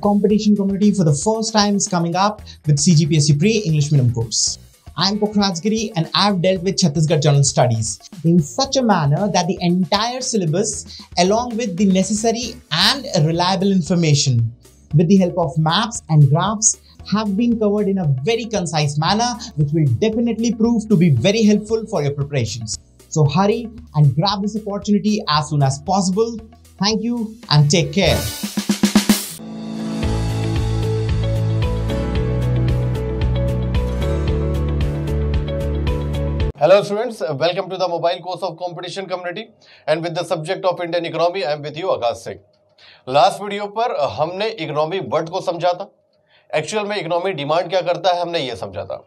competition community for the first time is coming up with CGPSC Pre English Medium course. I'm Pokhraj Giri and I've dealt with Chhattisgarh General Studies in such a manner that the entire syllabus, along with the necessary and reliable information, with the help of maps and graphs, have been covered in a very concise manner, which will definitely prove to be very helpful for your preparations. So hurry and grab this opportunity as soon as possible. Thank you and take care. Hello students welcome to the mobile course of competition community and with the subject of Indian economy I am with you Akash Singh last video पर हमने economy word को समझा था actual में economy demand क्या करता है हमने ये समझा था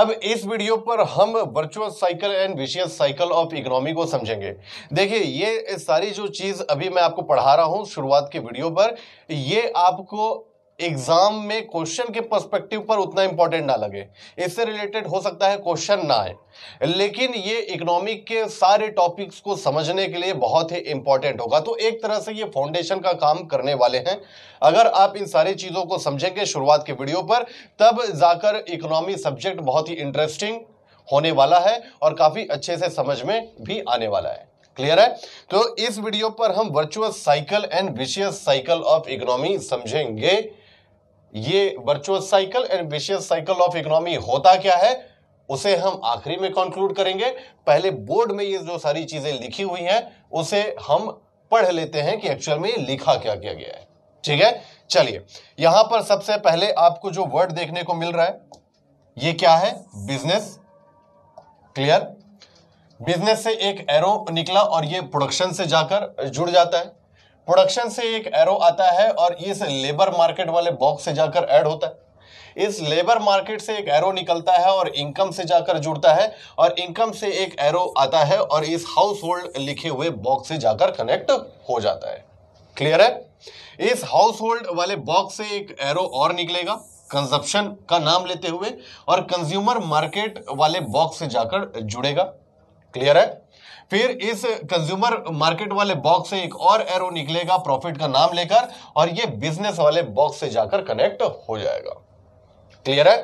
अब इस वीडियो पर हम virtual cycle and vicious cycle of economy को समझेंगे देखिए ये सारी जो चीज़ अभी मैं आपको पढ़ा रहा हूँ शुरुआत के वीडियो पर ये आपको एग्जाम में क्वेश्चन के पर्सपेक्टिव पर उतना इंपॉर्टेंट ना लगे इससे रिलेटेड हो सकता है क्वेश्चन ना आए लेकिन ये इकोनॉमिक के सारे टॉपिक्स को समझने के लिए बहुत ही इंपॉर्टेंट होगा तो एक तरह से ये फाउंडेशन का काम करने वाले हैं अगर आप इन सारी चीज़ों को समझेंगे शुरुआत के वीडियो पर तब जाकर इकोनॉमी सब्जेक्ट बहुत ही इंटरेस्टिंग होने वाला है और काफ़ी अच्छे से समझ में भी आने वाला है क्लियर है तो इस वीडियो पर हम virtual cycle and vicious cycle of economy समझेंगे ये virtual cycle and vicious cycle of economy होता क्या है उसे हम आखिरी में कंक्लूड करेंगे पहले बोर्ड में ये जो सारी चीजें लिखी हुई हैं उसे हम पढ़ लेते हैं कि एक्चुअल में लिखा क्या किया गया है ठीक है चलिए यहां पर सबसे पहले आपको जो वर्ड देखने को मिल रहा है ये क्या है बिजनेस क्लियर बिजनेस से एक एरो निकला और ये प्रोडक्शन से जाकर जुड़ जाता है प्रोडक्शन से एक एरो आता है और इस लेबर मार्केट वाले बॉक्स से जाकर ऐड होता है इस लेबर मार्केट से एक एरो निकलता है और इनकम से जाकर जुड़ता है और इनकम से एक एरो आता है और इस हाउस होल्ड लिखे हुए बॉक्स से जाकर कनेक्ट हो जाता है क्लियर है इस हाउस होल्ड वाले बॉक्स से एक एरो और निकलेगा कंजप्शन का नाम लेते हुए और कंज्यूमर मार्केट वाले बॉक्स से जाकर जुड़ेगा क्लियर है फिर इस कंज्यूमर मार्केट वाले बॉक्स से एक और एरो निकलेगा प्रॉफिट का नाम लेकर और ये बिजनेस वाले बॉक्स से जाकर कनेक्ट हो जाएगा क्लियर है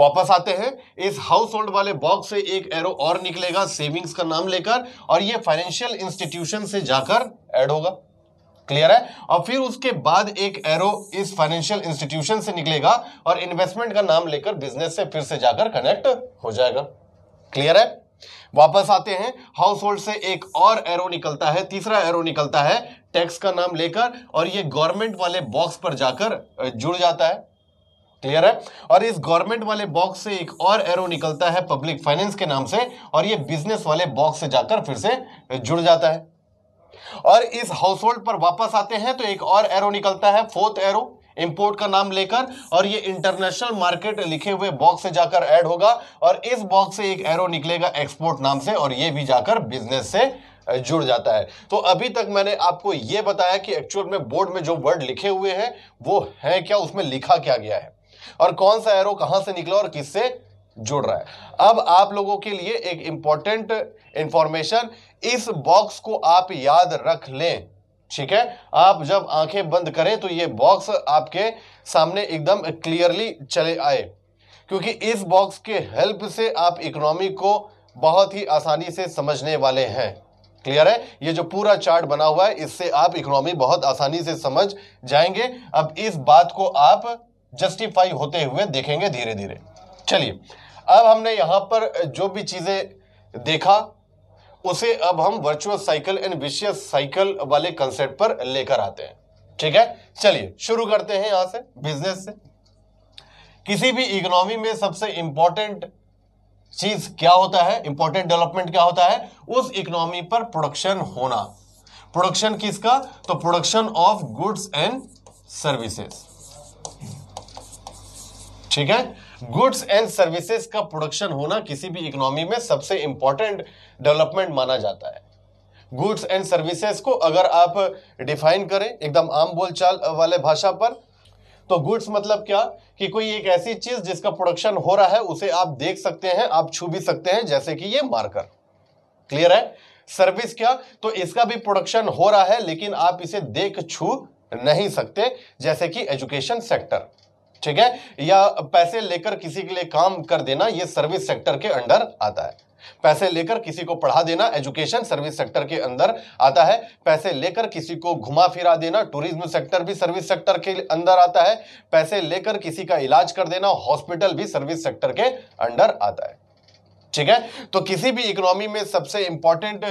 वापस आते हैं इस हाउस होल्ड वाले बॉक्स से एक एरो और निकलेगा सेविंग्स का नाम लेकर और ये फाइनेंशियल इंस्टीट्यूशन से जाकर एड होगा क्लियर है और फिर उसके बाद एक एरो इस फाइनेंशियल इंस्टीट्यूशन से निकलेगा और इन्वेस्टमेंट का नाम लेकर बिजनेस से फिर से जाकर कनेक्ट हो जाएगा क्लियर है वापस आते हैं हाउस होल्ड से एक और एरो निकलता है तीसरा एरो निकलता है टैक्स का नाम लेकर और ये गवर्नमेंट वाले बॉक्स पर जाकर जुड़ जाता है क्लियर है और इस गवर्नमेंट वाले बॉक्स से एक और एरो निकलता है पब्लिक फाइनेंस के नाम से और ये बिजनेस वाले बॉक्स से जाकर फिर से जुड़ जाता है और इस हाउस होल्ड पर वापस आते हैं तो एक और एरो निकलता है फोर्थ एरो इंपोर्ट का नाम लेकर और ये इंटरनेशनल मार्केट लिखे हुए बॉक्स से जाकर ऐड होगा और इस बॉक्स से एक एरो निकलेगा एक्सपोर्ट नाम से और ये भी जाकर बिजनेस से जुड़ जाता है तो अभी तक मैंने आपको ये बताया कि एक्चुअल में बोर्ड में जो वर्ड लिखे हुए हैं वो है क्या उसमें लिखा क्या गया है और कौन सा एरो कहां से निकला और किससे जुड़ रहा है अब आप लोगों के लिए एक इंपॉर्टेंट इंफॉर्मेशन इस बॉक्स को आप याद रख लें ठीक है आप जब आंखें बंद करें तो ये बॉक्स आपके सामने एकदम क्लियरली चले आए क्योंकि इस बॉक्स के हेल्प से आप इकोनॉमी को बहुत ही आसानी से समझने वाले हैं क्लियर है ये जो पूरा चार्ट बना हुआ है इससे आप इकोनॉमी बहुत आसानी से समझ जाएंगे अब इस बात को आप जस्टिफाई होते हुए देखेंगे धीरे धीरे चलिए अब हमने यहां पर जो भी चीज़ें देखा उसे अब हम virtual cycle and vicious cycle वाले कंसेप्ट पर लेकर आते हैं ठीक है चलिए शुरू करते हैं यहां से बिजनेस से किसी भी इकोनॉमी में सबसे इंपॉर्टेंट चीज क्या होता है इंपॉर्टेंट डेवलपमेंट क्या होता है उस इकोनॉमी पर प्रोडक्शन होना प्रोडक्शन किसका तो production of goods and services ठीक है गुड्स एंड सर्विसेज का प्रोडक्शन होना किसी भी इकोनॉमी में सबसे इंपॉर्टेंट डेवलपमेंट माना जाता है गुड्स एंड सर्विसेज को अगर आप डिफाइन करें एकदम आम बोलचाल वाले भाषा पर तो गुड्स मतलब क्या कि कोई एक ऐसी चीज जिसका प्रोडक्शन हो रहा है उसे आप देख सकते हैं आप छू भी सकते हैं जैसे कि ये मार्कर क्लियर है सर्विस क्या तो इसका भी प्रोडक्शन हो रहा है लेकिन आप इसे देख छू नहीं सकते जैसे कि एजुकेशन सेक्टर ठीक है या पैसे लेकर किसी के लिए काम कर देना ये सर्विस सेक्टर के अंडर आता है पैसे लेकर किसी को पढ़ा देना एजुकेशन सर्विस सेक्टर के अंदर आता है पैसे लेकर किसी को घुमा फिरा देना टूरिज्म सेक्टर भी सर्विस सेक्टर के अंदर आता है पैसे लेकर किसी का इलाज कर देना हॉस्पिटल भी सर्विस सेक्टर के अंडर आता है ठीक है तो किसी भी इकोनॉमी में सबसे इंपॉर्टेंट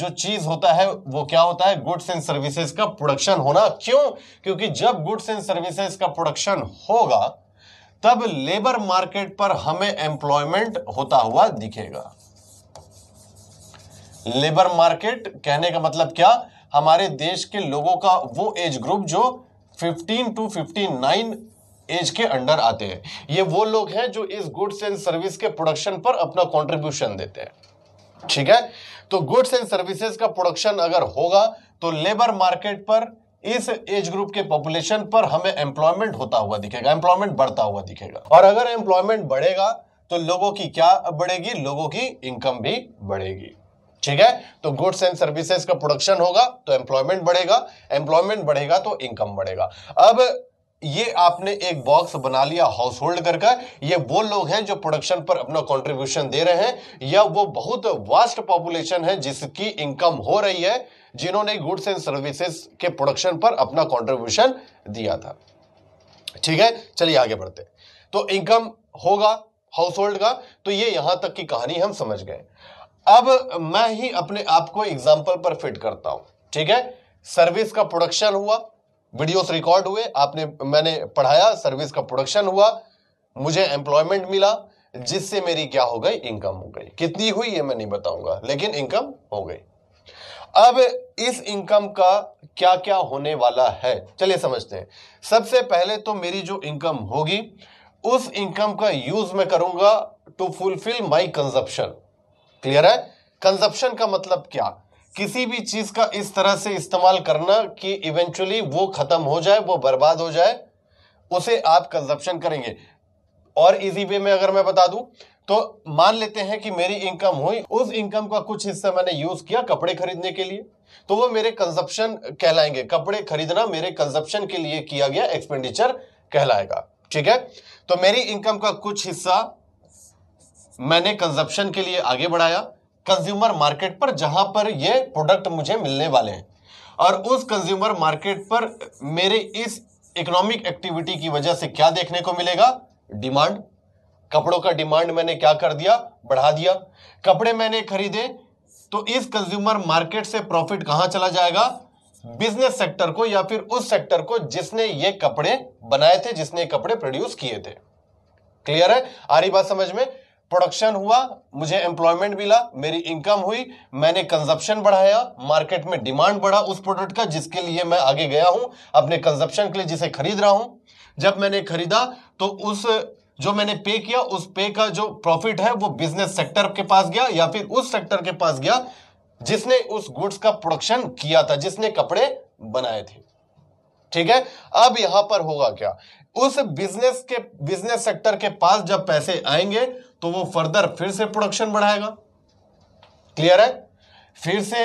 जो चीज होता है वो क्या होता है गुड्स एंड सर्विसेज का प्रोडक्शन होना क्यों क्योंकि जब गुड्स एंड सर्विसेज का प्रोडक्शन होगा तब लेबर मार्केट पर हमें एम्प्लॉयमेंट होता हुआ दिखेगा लेबर मार्केट कहने का मतलब क्या हमारे देश के लोगों का वो एज ग्रुप जो 15 टू 59 एज के अंडर आते हैं ये वो लोग हैं जो इस गुड्स एंड सर्विस के प्रोडक्शन पर अपना कॉन्ट्रीब्यूशन देते हैं ठीक है तो गुड्स एंड सर्विसेज का प्रोडक्शन अगर होगा तो लेबर मार्केट पर इस एज ग्रुप के पॉपुलेशन पर हमें एम्प्लॉयमेंट होता हुआ दिखेगा एम्प्लॉयमेंट बढ़ता हुआ दिखेगा और अगर एम्प्लॉयमेंट बढ़ेगा तो लोगों की क्या बढ़ेगी लोगों की इनकम भी बढ़ेगी ठीक है तो गुड्स एंड सर्विसेज का प्रोडक्शन होगा तो एम्प्लॉयमेंट बढ़ेगा एम्प्लॉयमेंट बढ़ेगा तो इनकम बढ़ेगा अब ये आपने एक बॉक्स बना लिया हाउस होल्ड कर का ये वो लोग हैं जो प्रोडक्शन पर अपना कंट्रीब्यूशन दे रहे हैं या वो बहुत वास्ट पॉपुलेशन है जिसकी इनकम हो रही है जिन्होंने गुड्स एंड सर्विसेज के प्रोडक्शन पर अपना कंट्रीब्यूशन दिया था ठीक है चलिए आगे बढ़ते तो इनकम होगा हाउस होल्ड का तो ये यहां तक की कहानी हम समझ गए अब मैं ही अपने आप को एग्जाम्पल पर फिट करता हूं ठीक है सर्विस का प्रोडक्शन हुआ वीडियोस रिकॉर्ड हुए आपने मैंने पढ़ाया सर्विस का प्रोडक्शन हुआ मुझे एम्प्लॉयमेंट मिला जिससे मेरी क्या हो गई इनकम हो गई कितनी हुई ये मैं नहीं बताऊंगा लेकिन इनकम हो गई अब इस इनकम का क्या क्या होने वाला है चलिए समझते हैं सबसे पहले तो मेरी जो इनकम होगी उस इनकम का यूज मैं करूंगा to fulfil my consumption clear है कंजप्शन का मतलब क्या किसी भी चीज का इस तरह से इस्तेमाल करना कि इवेंचुअली वो खत्म हो जाए वो बर्बाद हो जाए उसे आप कंजप्शन करेंगे और इजी वे में अगर मैं बता दूं तो मान लेते हैं कि मेरी इनकम हुई उस इनकम का कुछ हिस्सा मैंने यूज किया कपड़े खरीदने के लिए तो वो मेरे कंजप्शन कहलाएंगे कपड़े खरीदना मेरे कंजप्शन के लिए किया गया एक्सपेंडिचर कहलाएगा ठीक है तो मेरी इनकम का कुछ हिस्सा मैंने कंजप्शन के लिए आगे बढ़ाया कंज्यूमर मार्केट पर जहां पर ये प्रोडक्ट मुझे मिलने वाले हैं और उस कंज्यूमर मार्केट पर मेरे इस इकोनॉमिक एक्टिविटी की वजह से क्या देखने को मिलेगा डिमांड कपड़ों का डिमांड मैंने क्या कर दिया बढ़ा दिया कपड़े मैंने खरीदे तो इस कंज्यूमर मार्केट से प्रॉफिट कहां चला जाएगा बिजनेस सेक्टर को या फिर उस सेक्टर को जिसने ये कपड़े बनाए थे जिसने कपड़े प्रोड्यूस किए थे क्लियर है आ रही बात समझ में प्रोडक्शन हुआ मुझे एम्प्लॉयमेंट मिला मेरी इनकम हुई मैंने कंजप्शन बढ़ाया मार्केट में डिमांड बढ़ा उस प्रोडक्ट का जिसके लिए मैं आगे गया हूं अपने कंजप्शन के लिए जिसे खरीद रहा हूं जब मैंने खरीदा तो उस जो मैंने पे किया उस पे का जो प्रॉफिट है वो बिजनेस सेक्टर के पास गया या फिर उस सेक्टर के पास गया जिसने उस गुड्स का प्रोडक्शन किया था जिसने कपड़े बनाए थे ठीक है अब यहां पर होगा क्या उस बिजनेस के बिजनेस सेक्टर के पास जब पैसे आएंगे तो वो फर्दर फिर से प्रोडक्शन बढ़ाएगा क्लियर है फिर से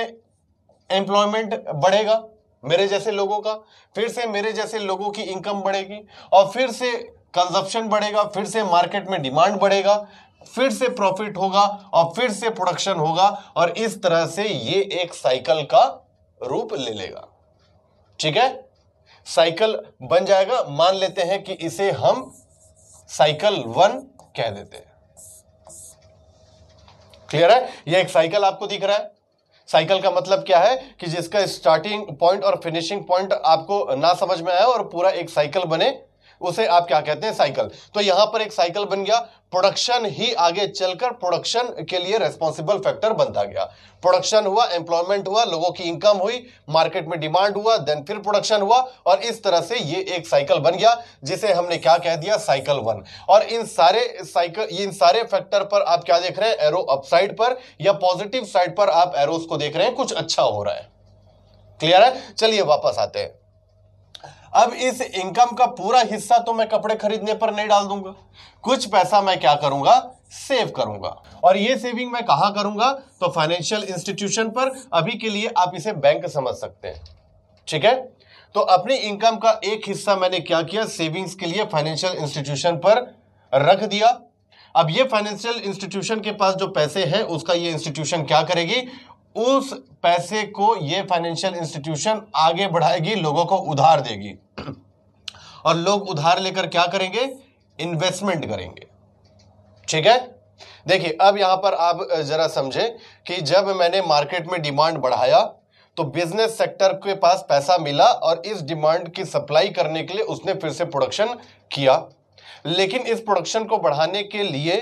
एम्प्लॉयमेंट बढ़ेगा मेरे जैसे लोगों का फिर से मेरे जैसे लोगों की इनकम बढ़ेगी और फिर से कंजप्शन बढ़ेगा फिर से मार्केट में डिमांड बढ़ेगा फिर से प्रॉफिट होगा और फिर से प्रोडक्शन होगा और इस तरह से ये एक साइकिल का रूप ले लेगा ठीक है साइकिल बन जाएगा मान लेते हैं कि इसे हम साइकिल वन कह देते हैं क्लियर है यह एक साइकिल आपको दिख रहा है साइकिल का मतलब क्या है कि जिसका स्टार्टिंग पॉइंट और फिनिशिंग पॉइंट आपको ना समझ में आया और पूरा एक साइकिल बने उसे आप क्या कहते हैं साइकिल तो यहां पर एक साइकिल बन गया प्रोडक्शन ही आगे चलकर प्रोडक्शन के लिए रेस्पॉन्सिबल फैक्टर बनता गया प्रोडक्शन हुआ एम्प्लॉयमेंट हुआ लोगों की इनकम हुई मार्केट में डिमांड हुआ देन फिर प्रोडक्शन हुआ और इस तरह से ये एक साइकिल बन गया जिसे हमने क्या कह दिया साइकिल वन और इन सारे साइकिल इन सारे फैक्टर पर आप क्या देख रहे हैं एरो अपसाइड पर या पॉजिटिव साइड पर आप एरोस को देख रहे हैं कुछ अच्छा हो रहा है क्लियर है चलिए वापस आते हैं अब इस इनकम का पूरा हिस्सा तो मैं कपड़े खरीदने पर नहीं डाल दूंगा कुछ पैसा मैं क्या करूंगा सेव करूंगा और ये सेविंग मैं कहा करूंगा तो फाइनेंशियल इंस्टीट्यूशन पर अभी के लिए आप इसे बैंक समझ सकते हैं ठीक है तो अपनी इनकम का एक हिस्सा मैंने क्या किया सेविंग्स के लिए फाइनेंशियल इंस्टीट्यूशन पर रख दिया अब ये फाइनेंशियल इंस्टीट्यूशन के पास जो पैसे हैं उसका ये इंस्टीट्यूशन क्या करेगी उस पैसे को ये फाइनेंशियल इंस्टीट्यूशन आगे बढ़ाएगी लोगों को उधार देगी और लोग उधार लेकर क्या करेंगे इन्वेस्टमेंट करेंगे ठीक है देखिए अब यहां पर आप जरा समझे कि जब मैंने मार्केट में डिमांड बढ़ाया तो बिजनेस सेक्टर के पास पैसा मिला और इस डिमांड की सप्लाई करने के लिए उसने फिर से प्रोडक्शन किया लेकिन इस प्रोडक्शन को बढ़ाने के लिए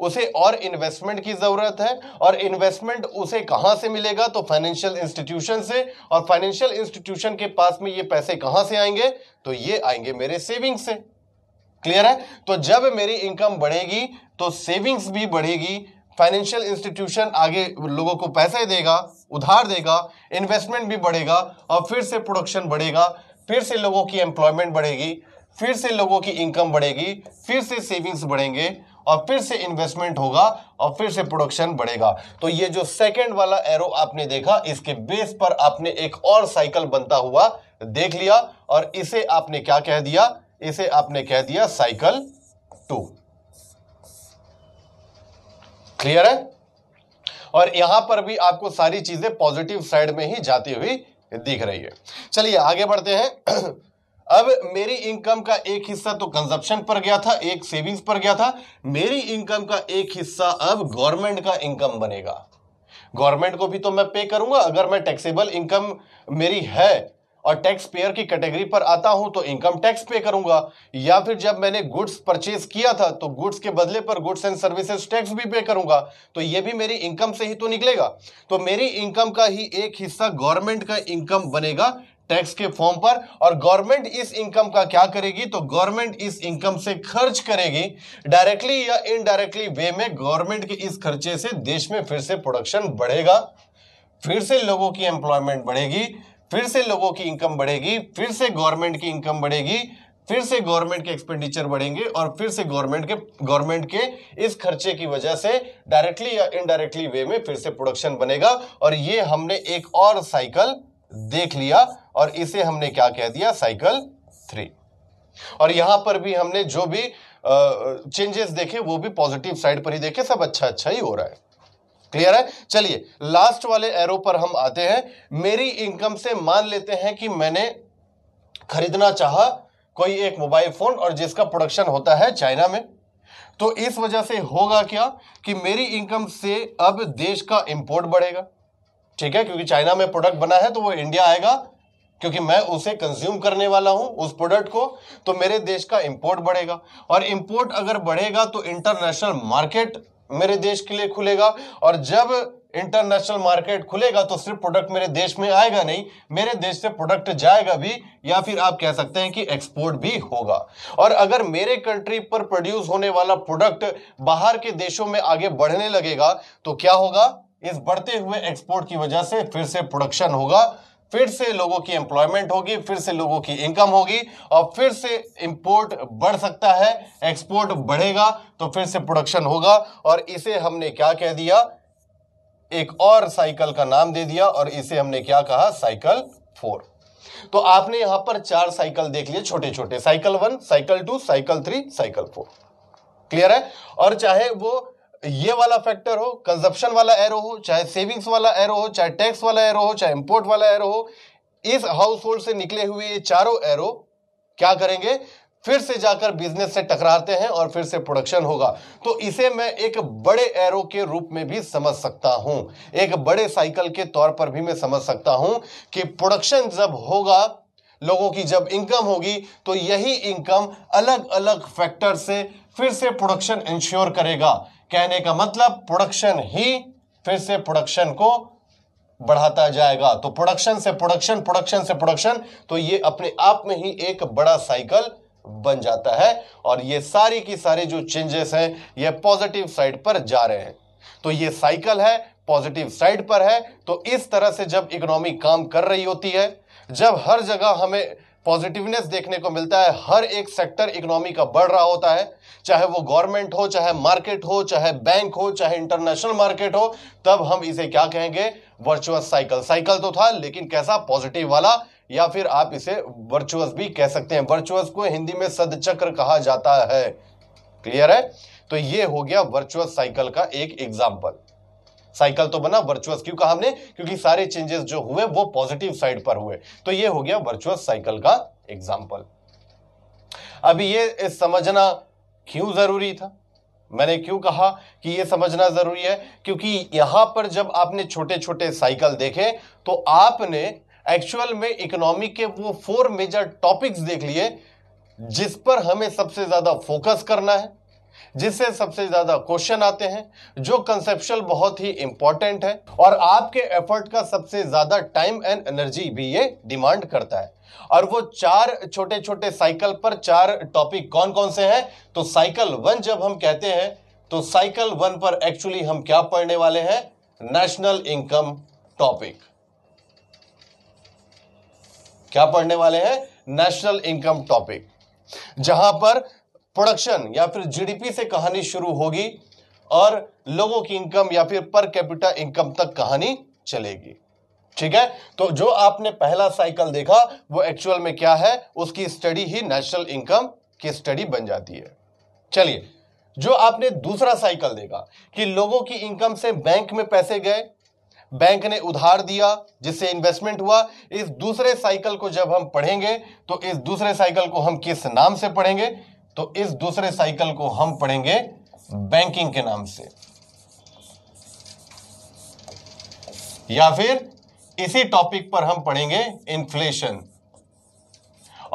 उसे और इन्वेस्टमेंट की ज़रूरत है और इन्वेस्टमेंट उसे कहां से मिलेगा तो फाइनेंशियल इंस्टीट्यूशन से और फाइनेंशियल इंस्टीट्यूशन के पास में ये पैसे कहां से आएंगे तो ये आएंगे मेरे सेविंग्स से क्लियर है तो जब मेरी इनकम बढ़ेगी तो सेविंग्स भी बढ़ेगी फाइनेंशियल इंस्टीट्यूशन आगे लोगों को पैसे देगा उधार देगा इन्वेस्टमेंट भी बढ़ेगा और फिर से प्रोडक्शन बढ़ेगा फिर से लोगों की एम्प्लॉयमेंट बढ़ेगी फिर से लोगों की इनकम बढ़ेगी फिर से सेविंग्स बढ़ेंगे और फिर से इन्वेस्टमेंट होगा और फिर से प्रोडक्शन बढ़ेगा तो ये जो सेकंड वाला एरो आपने देखा इसके बेस पर आपने एक और साइकिल बनता हुआ देख लिया और इसे आपने क्या कह दिया इसे आपने कह दिया साइकिल टू क्लियर है और यहां पर भी आपको सारी चीजें पॉजिटिव साइड में ही जाती हुई दिख रही है चलिए आगे बढ़ते हैं अब मेरी इनकम का एक हिस्सा तो कंजप्शन पर गया था एक सेविंग्स पर गया था मेरी इनकम का एक हिस्सा अब गवर्नमेंट का इनकम बनेगा गवर्नमेंट को भी तो मैं पे करूंगा अगर मैं टैक्सेबल इनकम मेरी है और टैक्स पेयर की कैटेगरी पर आता हूं तो इनकम टैक्स पे करूंगा या फिर जब मैंने गुड्स परचेज किया था तो गुड्स के बदले पर गुड्स एंड सर्विसेज टैक्स भी पे करूंगा तो यह भी मेरी इनकम से ही तो निकलेगा तो मेरी इनकम का ही एक हिस्सा गवर्नमेंट का इनकम बनेगा टैक्स के फॉर्म पर और गवर्नमेंट इस इनकम का क्या करेगी तो गवर्नमेंट इस इनकम से खर्च करेगी डायरेक्टली या इनडायरेक्टली वे में गवर्नमेंट के इस खर्चे से देश में फिर से प्रोडक्शन बढ़ेगा फिर से लोगों की एम्प्लॉयमेंट बढ़ेगी फिर से लोगों की इनकम बढ़ेगी फिर से गवर्नमेंट की इनकम बढ़ेगी फिर से गवर्नमेंट के एक्सपेंडिचर बढ़ेंगे और फिर से गवर्नमेंट के गवर्नमेंट के इस खर्चे की वजह से डायरेक्टली या इनडायरेक्टली वे में फिर से प्रोडक्शन बनेगा और ये हमने एक और साइकिल देख लिया और इसे हमने क्या कह दिया साइकिल थ्री और यहां पर भी हमने जो भी चेंजेस देखे वो भी पॉजिटिव साइड पर ही देखे सब अच्छा अच्छा ही हो रहा है क्लियर है चलिए लास्ट वाले एरो पर हम आते हैं मेरी इनकम से मान लेते हैं कि मैंने खरीदना चाहा कोई एक मोबाइल फोन और जिसका प्रोडक्शन होता है चाइना में तो इस वजह से होगा क्या कि मेरी इनकम से अब देश का इंपोर्ट बढ़ेगा ठीक है क्योंकि चाइना में प्रोडक्ट बना है तो वो इंडिया आएगा क्योंकि मैं उसे कंज्यूम करने वाला हूं उस प्रोडक्ट को तो मेरे देश का इंपोर्ट बढ़ेगा और इंपोर्ट अगर बढ़ेगा तो इंटरनेशनल मार्केट मेरे देश के लिए खुलेगा और जब इंटरनेशनल मार्केट खुलेगा तो सिर्फ प्रोडक्ट मेरे देश में आएगा नहीं मेरे देश से प्रोडक्ट जाएगा भी या फिर आप कह सकते हैं कि एक्सपोर्ट भी होगा और अगर मेरे कंट्री पर प्रोड्यूस होने वाला प्रोडक्ट बाहर के देशों में आगे बढ़ने लगेगा तो क्या होगा इस बढ़ते हुए एक्सपोर्ट की वजह से फिर से प्रोडक्शन होगा फिर से लोगों की एम्प्लॉयमेंट होगी फिर से लोगों की इनकम होगी और फिर से इंपोर्ट बढ़ सकता है एक्सपोर्ट बढ़ेगा तो फिर से प्रोडक्शन होगा और इसे हमने क्या कह दिया एक और साइकिल का नाम दे दिया और इसे हमने क्या कहा साइकिल फोर तो आपने यहां पर चार साइकिल देख लिए छोटे छोटे cycle one cycle two cycle three cycle four clear है और चाहे वो ये वाला फैक्टर हो कंजप्शन वाला एरो हो चाहे सेविंग्स वाला एरो हो चाहे टैक्स वाला एरो हो चाहे इंपोर्ट वाला एरो हो इस हाउस होल्ड से निकले हुए ये चारों एरो क्या करेंगे फिर से जाकर बिजनेस से टकराते हैं और फिर से प्रोडक्शन होगा तो इसे मैं एक बड़े एरो के रूप में भी समझ सकता हूं एक बड़े साइकिल के तौर पर भी मैं समझ सकता हूं कि प्रोडक्शन जब होगा लोगों की जब इनकम होगी तो यही इनकम अलग अलग फैक्टर से फिर से प्रोडक्शन इंश्योर करेगा कहने का मतलब प्रोडक्शन ही फिर से प्रोडक्शन को बढ़ाता जाएगा तो प्रोडक्शन से प्रोडक्शन प्रोडक्शन से प्रोडक्शन तो ये अपने आप में ही एक बड़ा साइकिल बन जाता है और ये सारी की सारी जो चेंजेस हैं ये पॉजिटिव साइड पर जा रहे हैं तो ये साइकिल है पॉजिटिव साइड पर है तो इस तरह से जब इकोनॉमी काम कर रही होती है जब हर जगह हमें पॉजिटिवनेस देखने को मिलता है हर एक सेक्टर इकोनॉमी का बढ़ रहा होता है चाहे वो गवर्नमेंट हो चाहे मार्केट हो चाहे बैंक हो चाहे इंटरनेशनल मार्केट हो तब हम इसे क्या कहेंगे वर्चुअस साइकिल साइकिल तो था लेकिन कैसा पॉजिटिव वाला या फिर आप इसे वर्चुअस भी कह सकते हैं वर्चुअस को हिंदी में सदचक्र कहा जाता है क्लियर है तो ये हो गया वर्चुअस साइकिल का एक एग्जाम्पल साइकिल तो बना वर्चुअस क्यों कहा हमने क्योंकि सारे चेंजेस जो हुए वो पॉजिटिव साइड पर हुए तो ये हो गया वर्चुअस साइकिल का एग्जाम्पल अभी ये समझना क्यों जरूरी था मैंने क्यों कहा कि ये समझना जरूरी है क्योंकि यहां पर जब आपने छोटे छोटे साइकिल देखे तो आपने एक्चुअल में इकोनॉमी के वो फोर मेजर टॉपिक्स देख लिए जिस पर हमें सबसे ज्यादा फोकस करना है जिससे सबसे ज्यादा क्वेश्चन आते हैं जो कंसेप्शन बहुत ही इंपॉर्टेंट है और आपके एफर्ट का सबसे ज्यादा टाइम एंड एनर्जी भी ये डिमांड करता है और वो चार छोटे छोटे साइकिल पर चार टॉपिक कौन कौन से हैं तो साइकिल वन जब हम कहते हैं तो साइकिल वन पर एक्चुअली हम क्या पढ़ने वाले हैं नेशनल इनकम टॉपिक क्या पढ़ने वाले हैं नेशनल इनकम टॉपिक जहां पर प्रोडक्शन या फिर जीडीपी से कहानी शुरू होगी और लोगों की इनकम या फिर पर कैपिटल इनकम तक कहानी चलेगी ठीक है तो जो आपने पहला साइकिल देखा वो एक्चुअल में क्या है उसकी स्टडी ही नेशनल इनकम की स्टडी बन जाती है चलिए जो आपने दूसरा साइकिल देखा कि लोगों की इनकम से बैंक में पैसे गए बैंक ने उधार दिया जिससे इन्वेस्टमेंट हुआ इस दूसरे साइकिल को जब हम पढ़ेंगे तो इस दूसरे साइकिल को हम किस नाम से पढ़ेंगे तो इस दूसरे साइकिल को हम पढ़ेंगे बैंकिंग के नाम से या फिर इसी टॉपिक पर हम पढ़ेंगे इन्फ्लेशन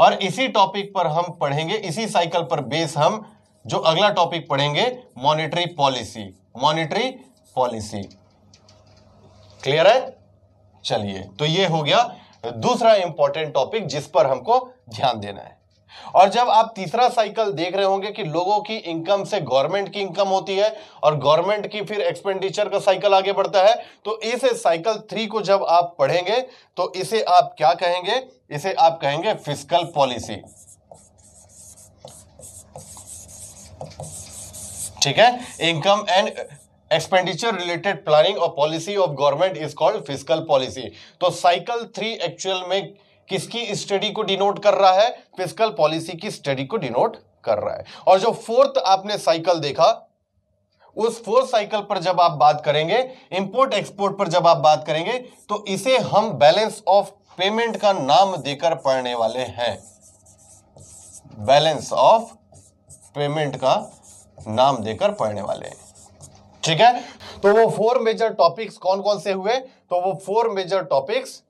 और इसी टॉपिक पर हम पढ़ेंगे इसी साइकिल पर बेस हम जो अगला टॉपिक पढ़ेंगे monetary policy monetary policy clear है चलिए तो ये हो गया दूसरा इंपॉर्टेंट टॉपिक जिस पर हमको ध्यान देना है और जब आप तीसरा साइकिल देख रहे होंगे कि लोगों की इनकम से गवर्नमेंट की इनकम होती है और गवर्नमेंट की फिर एक्सपेंडिचर का साइकिल आगे बढ़ता है तो इस साइकिल थ्री को जब आप पढ़ेंगे तो इसे आप क्या कहेंगे इसे आप कहेंगे फिजिकल पॉलिसी ठीक है income and expenditure related planning और policy of government is called physical policy तो साइकिल थ्री एक्चुअल में किसकी स्टडी को डिनोट कर रहा है फिजिकल पॉलिसी की स्टडी को डिनोट कर रहा है और जो फोर्थ आपने साइकिल देखा उस फोर्थ साइकिल पर जब आप बात करेंगे इंपोर्ट एक्सपोर्ट पर जब आप बात करेंगे तो इसे हम बैलेंस ऑफ पेमेंट का नाम देकर पढ़ने वाले हैं बैलेंस ऑफ पेमेंट का नाम देकर पढ़ने वाले हैं ठीक है तो वो फोर मेजर टॉपिक्स कौन कौन से हुए तो वो फोर मेजर टॉपिक्स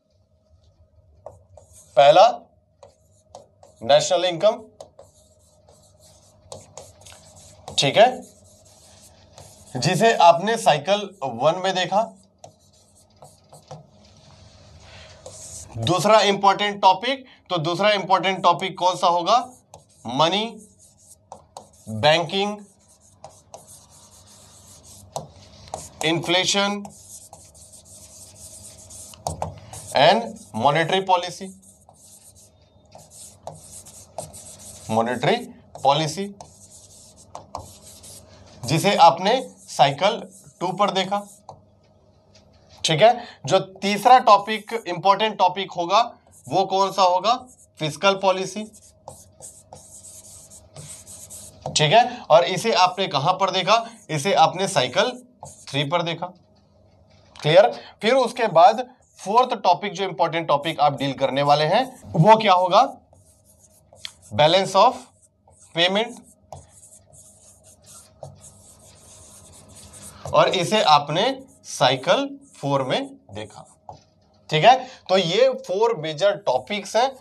पहला नेशनल इनकम ठीक है जिसे आपने साइकिल वन में देखा दूसरा इंपॉर्टेंट टॉपिक तो दूसरा इंपॉर्टेंट टॉपिक कौन सा होगा money banking inflation and monetary policy monetary policy जिसे आपने साइकिल टू पर देखा ठीक है जो तीसरा टॉपिक इंपॉर्टेंट टॉपिक होगा वो कौन सा होगा फिजिकल पॉलिसी ठीक है और इसे आपने कहां पर देखा इसे आपने साइकिल थ्री पर देखा क्लियर फिर उसके बाद फोर्थ टॉपिक जो इंपॉर्टेंट टॉपिक आप डील करने वाले हैं वो क्या होगा बैलेंस ऑफ पेमेंट और इसे आपने साइकिल फोर में देखा ठीक है तो ये फोर मेजर टॉपिक्स हैं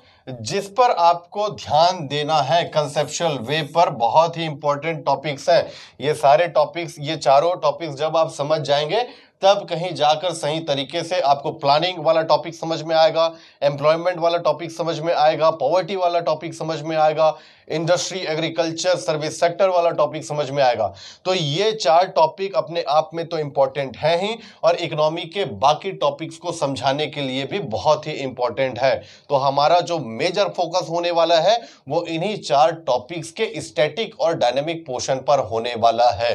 जिस पर आपको ध्यान देना है कंसेप्शुअल वे पर बहुत ही इंपॉर्टेंट टॉपिक्स है ये सारे टॉपिक्स ये चारों टॉपिक्स जब आप समझ जाएंगे तब कहीं जाकर सही तरीके से आपको प्लानिंग वाला टॉपिक समझ में आएगा एम्प्लॉयमेंट वाला टॉपिक समझ में आएगा पॉवर्टी वाला टॉपिक समझ में आएगा इंडस्ट्री एग्रीकल्चर सर्विस सेक्टर वाला टॉपिक समझ में आएगा तो ये चार टॉपिक अपने आप में तो इंपॉर्टेंट है ही और इकोनॉमी के बाकी टॉपिक्स को समझाने के लिए भी बहुत ही इंपॉर्टेंट है तो हमारा जो मेजर फोकस होने वाला है वो इन्हीं चार टॉपिक्स के स्टैटिक और डायनेमिक पोर्शन पर होने वाला है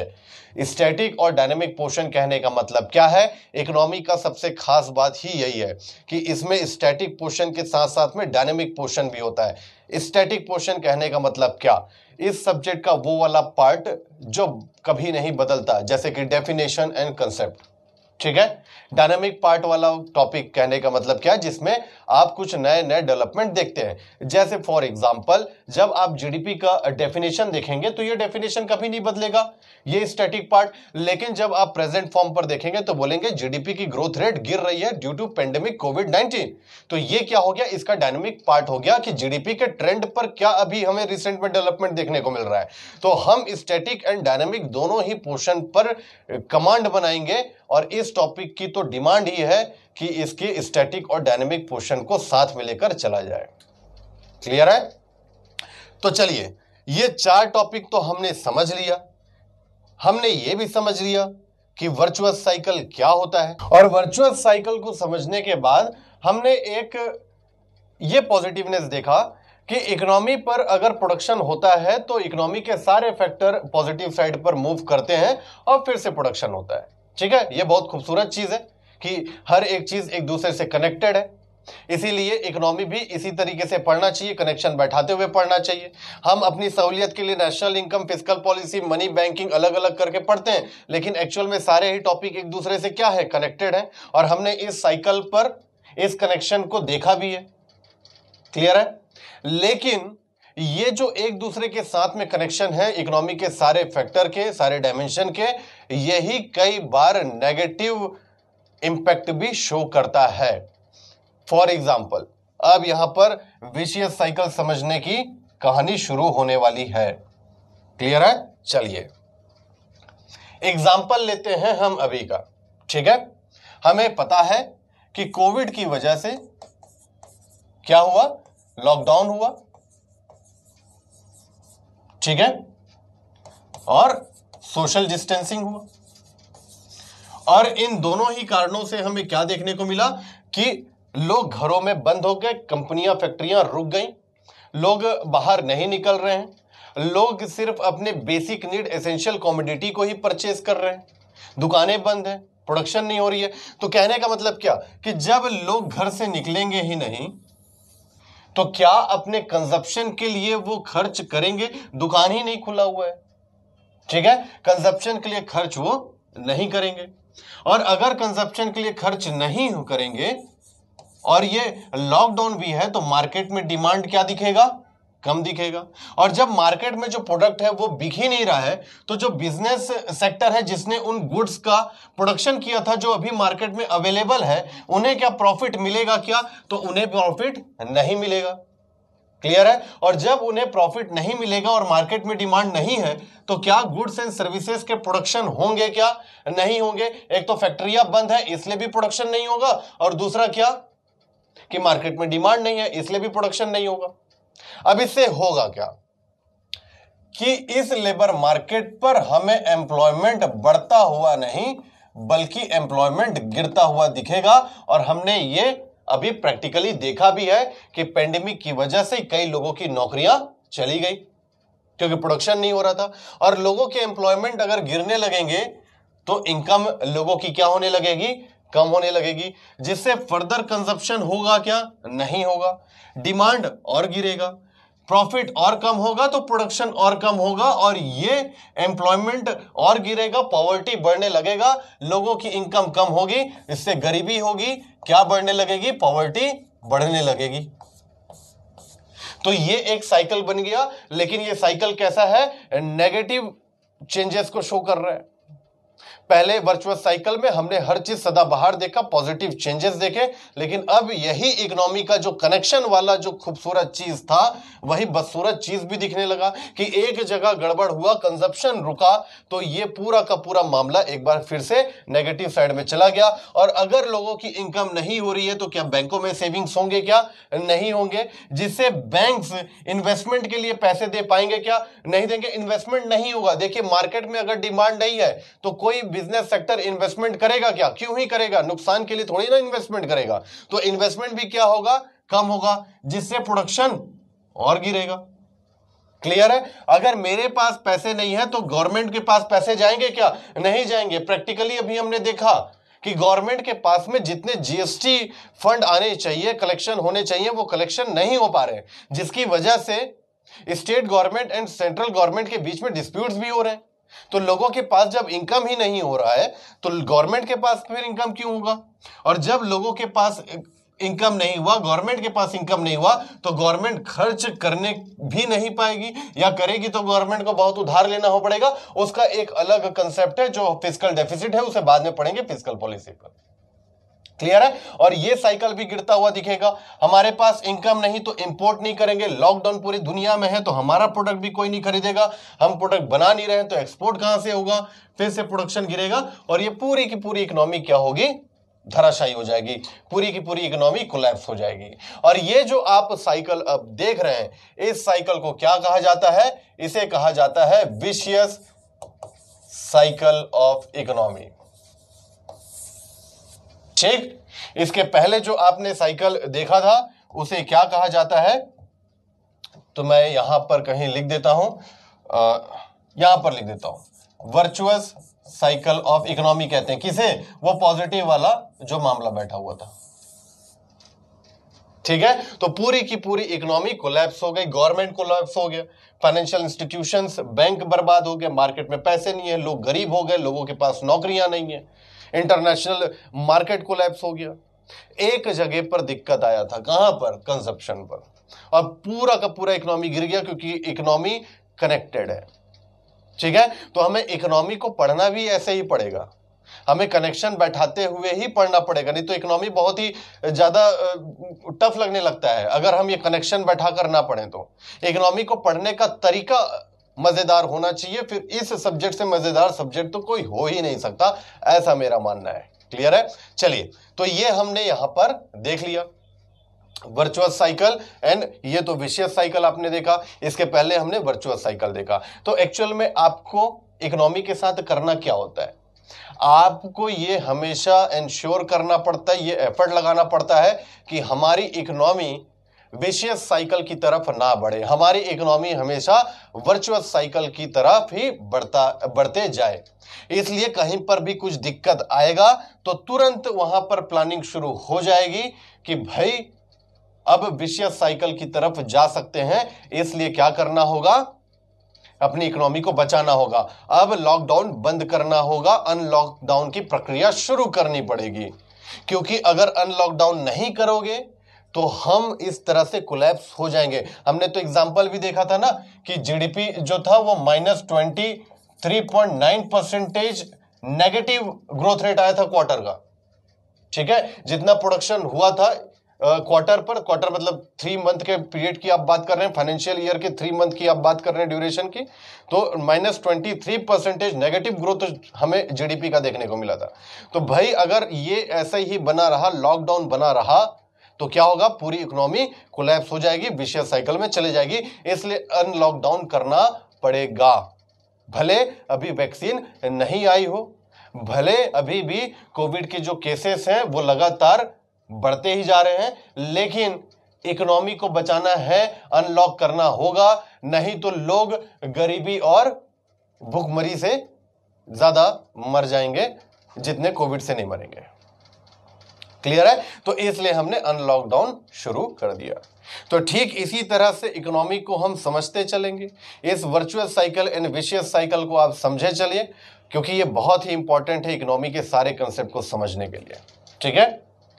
स्टैटिक और डायनेमिक पोर्शन कहने का मतलब क्या है इकोनॉमी का सबसे खास बात ही यही है कि इसमें स्टैटिक पोर्शन के साथ साथ में डायनेमिक पोर्शन भी होता है स्टैटिक पोर्शन कहने का मतलब क्या इस सब्जेक्ट का वो वाला पार्ट जो कभी नहीं बदलता जैसे कि डेफिनेशन एंड कंसेप्ट ठीक है डायनामिक पार्ट वाला टॉपिक कहने का मतलब क्या है जिसमें आप कुछ नए नए डेवलपमेंट देखते हैं जैसे फॉर एग्जांपल जब आप जीडीपी का डेफिनेशन देखेंगे तो ये डेफिनेशन कभी नहीं बदलेगा ये स्टैटिक पार्ट लेकिन जब आप प्रेजेंट फॉर्म पर देखेंगे तो बोलेंगे जीडीपी की ग्रोथ रेट गिर रही है due to pandemic COVID nineteen तो ये क्या हो गया इसका डायनेमिक पार्ट हो गया कि जीडीपी के ट्रेंड पर क्या अभी हमें रिसेंट में डेवलपमेंट देखने को मिल रहा है तो हम स्टेटिक एंड डायनेमिक दोनों ही पोर्शन पर कमांड बनाएंगे और इस टॉपिक की तो डिमांड ही है कि इसके स्टैटिक और डायनेमिक पोर्शन को साथ में लेकर चला जाए क्लियर है तो चलिए ये चार टॉपिक तो हमने समझ लिया हमने ये भी समझ लिया कि वर्चुअल साइकिल क्या होता है और वर्चुअल साइकिल को समझने के बाद हमने एक ये पॉजिटिवनेस देखा कि इकोनॉमी पर अगर प्रोडक्शन होता है तो इकोनॉमी के सारे फैक्टर पॉजिटिव साइड पर मूव करते हैं और फिर से प्रोडक्शन होता है ठीक है ये बहुत खूबसूरत चीज़ है कि हर एक चीज़ एक दूसरे से कनेक्टेड है इसीलिए इकोनॉमी भी इसी तरीके से पढ़ना चाहिए कनेक्शन बैठाते हुए पढ़ना चाहिए हम अपनी सहूलियत के लिए national income physical policy money banking अलग अलग करके पढ़ते हैं लेकिन एक्चुअल में सारे ही टॉपिक एक दूसरे से क्या है कनेक्टेड है और हमने इस साइकिल पर इस कनेक्शन को देखा भी है क्लियर है लेकिन ये जो एक दूसरे के साथ में कनेक्शन है इकोनॉमी के सारे फैक्टर के सारे डायमेंशन के यही कई बार नेगेटिव इंपैक्ट भी शो करता है फॉर एग्जाम्पल अब यहां पर विशियस साइकिल समझने की कहानी शुरू होने वाली है क्लियर है चलिए एग्जाम्पल लेते हैं हम अभी का ठीक है हमें पता है कि कोविड की वजह से क्या हुआ लॉकडाउन हुआ ठीक है और सोशल डिस्टेंसिंग हुआ और इन दोनों ही कारणों से हमें क्या देखने को मिला कि लोग घरों में बंद हो गए कंपनियां फैक्ट्रियां रुक गई लोग बाहर नहीं निकल रहे हैं लोग सिर्फ अपने बेसिक नीड एसेंशियल कॉमोडिटी को ही परचेस कर रहे हैं दुकानें बंद हैं प्रोडक्शन नहीं हो रही है तो कहने का मतलब क्या कि जब लोग घर से निकलेंगे ही नहीं तो क्या अपने कंजप्शन के लिए वो खर्च करेंगे दुकान ही नहीं खुला हुआ है ठीक है कंजप्शन के लिए खर्च वो नहीं करेंगे और अगर कंजप्शन के लिए खर्च नहीं करेंगे और ये लॉकडाउन भी है तो मार्केट में डिमांड क्या दिखेगा कम दिखेगा और जब मार्केट में जो प्रोडक्ट है वो बिक ही नहीं रहा है तो जो बिजनेस सेक्टर है जिसने उन गुड्स का प्रोडक्शन किया था जो अभी मार्केट में अवेलेबल है उन्हें क्या प्रॉफिट मिलेगा क्या तो उन्हें प्रॉफिट नहीं मिलेगा क्लियर है और जब उन्हें प्रॉफिट नहीं मिलेगा और मार्केट में डिमांड नहीं है तो क्या गुड्स एंड सर्विसेज के प्रोडक्शन होंगे क्या नहीं होंगे एक तो फैक्ट्रिया बंद है इसलिए भी प्रोडक्शन नहीं होगा और दूसरा क्या कि मार्केट में डिमांड नहीं है इसलिए भी प्रोडक्शन नहीं होगा अब इससे होगा क्या कि इस लेबर मार्केट पर हमें एम्प्लॉयमेंट बढ़ता हुआ नहीं बल्कि एम्प्लॉयमेंट गिरता हुआ दिखेगा और हमने ये अभी प्रैक्टिकली देखा भी है कि पेंडेमिक की वजह से कई लोगों की नौकरियां चली गई क्योंकि प्रोडक्शन नहीं हो रहा था और लोगों के एम्प्लॉयमेंट अगर गिरने लगेंगे तो इनकम लोगों की क्या होने लगेगी कम होने लगेगी जिससे फर्दर कंजप्शन होगा क्या नहीं होगा डिमांड और गिरेगा प्रॉफिट और कम होगा तो प्रोडक्शन और कम होगा और ये एम्प्लॉयमेंट और गिरेगा पॉवर्टी बढ़ने लगेगा लोगों की इनकम कम होगी इससे गरीबी होगी क्या बढ़ने लगेगी पॉवर्टी बढ़ने लगेगी तो ये एक साइकिल बन गया लेकिन ये साइकिल कैसा है नेगेटिव चेंजेस को शो कर रहा है पहले वर्चुअल साइकिल में हमने हर चीज सदाबहार देखा पॉजिटिव चेंजेस देखे लेकिन अब यही इकोनॉमी का जो कनेक्शन वाला जो खूबसूरत चीज था वही बदसूरत चीज भी दिखने लगा कि एक जगह गड़बड़ हुआ कंजप्शन रुका तो ये पूरा का पूरा मामला एक बार फिर से नेगेटिव साइड में चला गया और अगर लोगों की इनकम नहीं हो रही है तो क्या बैंकों में सेविंग्स होंगे क्या नहीं होंगे जिससे बैंक इन्वेस्टमेंट के लिए पैसे दे पाएंगे क्या नहीं देंगे इन्वेस्टमेंट नहीं होगा देखिए मार्केट में अगर डिमांड नहीं है तो कोई बिजनेस सेक्टर इन्वेस्टमेंट करेगा क्या क्यों ही करेगा नुकसान के लिए थोड़ी ना इन्वेस्टमेंट करेगा तो इन्वेस्टमेंट भी क्या होगा कम होगा जिससे प्रोडक्शन और गिरेगा क्लियर है अगर मेरे पास पैसे नहीं है तो गवर्नमेंट के पास पैसे जाएंगे क्या नहीं जाएंगे प्रैक्टिकली अभी हमने देखा कि गवर्नमेंट के पास में जितने जीएसटी फंड आने चाहिए कलेक्शन होने चाहिए वो कलेक्शन नहीं हो पा रहे जिसकी वजह से state government and central government के बीच में डिस्प्यूट्स भी हो रहे हैं तो लोगों के पास जब इनकम ही नहीं हो रहा है तो गवर्नमेंट के पास फिर इनकम क्यों होगा और जब लोगों के पास इनकम नहीं हुआ गवर्नमेंट के पास इनकम नहीं हुआ तो गवर्नमेंट खर्च करने भी नहीं पाएगी या करेगी तो गवर्नमेंट को बहुत उधार लेना हो पड़ेगा उसका एक अलग कंसेप्ट है जो फिजिकल डेफिसिट है उसे बाद में पढ़ेंगे फिजिकल पॉलिसी पर क्लियर है और ये साइकिल भी गिरता हुआ दिखेगा हमारे पास इनकम नहीं तो इंपोर्ट नहीं करेंगे लॉकडाउन पूरी दुनिया में है तो हमारा प्रोडक्ट भी कोई नहीं खरीदेगा हम प्रोडक्ट बना नहीं रहे तो एक्सपोर्ट कहां से होगा फिर से प्रोडक्शन गिरेगा और ये पूरी की पूरी इकोनॉमी क्या होगी धराशायी हो जाएगी पूरी की पूरी इकोनॉमी कोलैप्स हो जाएगी और ये जो आप साइकिल अब देख रहे हैं इस साइकिल को क्या कहा जाता है इसे कहा जाता है विशियस साइकिल ऑफ इकोनॉमी ठीक इसके पहले जो आपने साइकिल देखा था उसे क्या कहा जाता है तो मैं यहां पर कहीं लिख देता हूं आ, यहां पर लिख देता हूं वर्चुअस साइकिल ऑफ इकोनॉमी कहते हैं किसे वो पॉजिटिव वाला जो मामला बैठा हुआ था ठीक है तो पूरी की पूरी इकोनॉमी कोलैप्स हो गई गवर्नमेंट कोलैप्स हो गया फाइनेंशियल इंस्टीट्यूशंस बैंक बर्बाद हो गए मार्केट में पैसे नहीं है लोग गरीब हो गए लोगों के पास नौकरियां नहीं है इंटरनेशनल मार्केट कोलैप्स हो गया एक जगह पर दिक्कत आया था कहां पर कंजप्शन पर और पूरा का पूरा इकोनॉमी गिर गया क्योंकि इकोनॉमी कनेक्टेड है ठीक है तो हमें इकोनॉमी को पढ़ना भी ऐसे ही पड़ेगा हमें कनेक्शन बैठाते हुए ही पढ़ना पड़ेगा नहीं तो इकोनॉमी बहुत ही ज़्यादा टफ लगने लगता है अगर हम ये कनेक्शन बैठा कर ना पढ़ें तो इकोनॉमी को पढ़ने का तरीका मज़ेदार होना चाहिए फिर इस सब्जेक्ट से मज़ेदार सब्जेक्ट तो कोई हो ही नहीं सकता ऐसा मेरा मानना है क्लियर है चलिए तो ये हमने यहां पर देख लिया वर्चुअल साइकिल एंड ये तो विशेष साइकिल आपने देखा इसके पहले हमने वर्चुअल साइकिल देखा तो एक्चुअल में आपको इकोनॉमी के साथ करना क्या होता है आपको ये हमेशा इंश्योर करना पड़ता है ये एफर्ट लगाना पड़ता है कि हमारी इकोनॉमी विशेष साइकिल की तरफ ना बढ़े हमारी इकोनॉमी हमेशा वर्चुअल साइकिल की तरफ ही बढ़ता बढ़ते जाए इसलिए कहीं पर भी कुछ दिक्कत आएगा तो तुरंत वहां पर प्लानिंग शुरू हो जाएगी कि भाई अब विशेष साइकिल की तरफ जा सकते हैं इसलिए क्या करना होगा अपनी इकोनॉमी को बचाना होगा अब लॉकडाउन बंद करना होगा अनलॉकडाउन की प्रक्रिया शुरू करनी पड़ेगी क्योंकि अगर अनलॉकडाउन नहीं करोगे तो हम इस तरह से कोलैप्स हो जाएंगे हमने तो एग्जाम्पल भी देखा था ना कि जीडीपी जो था वो minus twenty three point nine percentage negative growth rate आया था क्वार्टर का ठीक है जितना प्रोडक्शन हुआ था क्वार्टर पर क्वार्टर मतलब थ्री मंथ के पीरियड की आप बात कर रहे हैं फाइनेंशियल ईयर के थ्री मंथ की आप बात कर रहे हैं ड्यूरेशन की तो minus twenty three percentage negative growth हमें जीडीपी का देखने को मिला था तो भाई अगर ये ऐसा ही बना रहा लॉकडाउन बना रहा तो क्या होगा पूरी इकोनॉमी कोलैप्स हो जाएगी विशेष साइकिल में चले जाएगी इसलिए अनलॉकडाउन करना पड़ेगा भले अभी वैक्सीन नहीं आई हो भले अभी भी कोविड के जो केसेस हैं वो लगातार बढ़ते ही जा रहे हैं लेकिन इकोनॉमी को बचाना है अनलॉक करना होगा नहीं तो लोग गरीबी और भुखमरी से ज़्यादा मर जाएंगे जितने कोविड से नहीं मरेंगे क्लियर है तो इसलिए हमने अनलॉकडाउन शुरू कर दिया तो ठीक इसी तरह से इकोनॉमी को हम समझते चलेंगे इस virtual cycle and vicious cycle को आप समझे चलिए क्योंकि ये बहुत ही इंपॉर्टेंट है इकोनॉमी के सारे कंसेप्ट को समझने के लिए ठीक है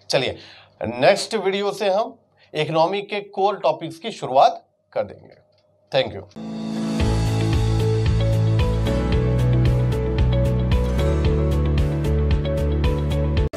चलिए नेक्स्ट वीडियो से हम इकोनॉमी के कोर टॉपिक्स की शुरुआत कर देंगे थैंक यू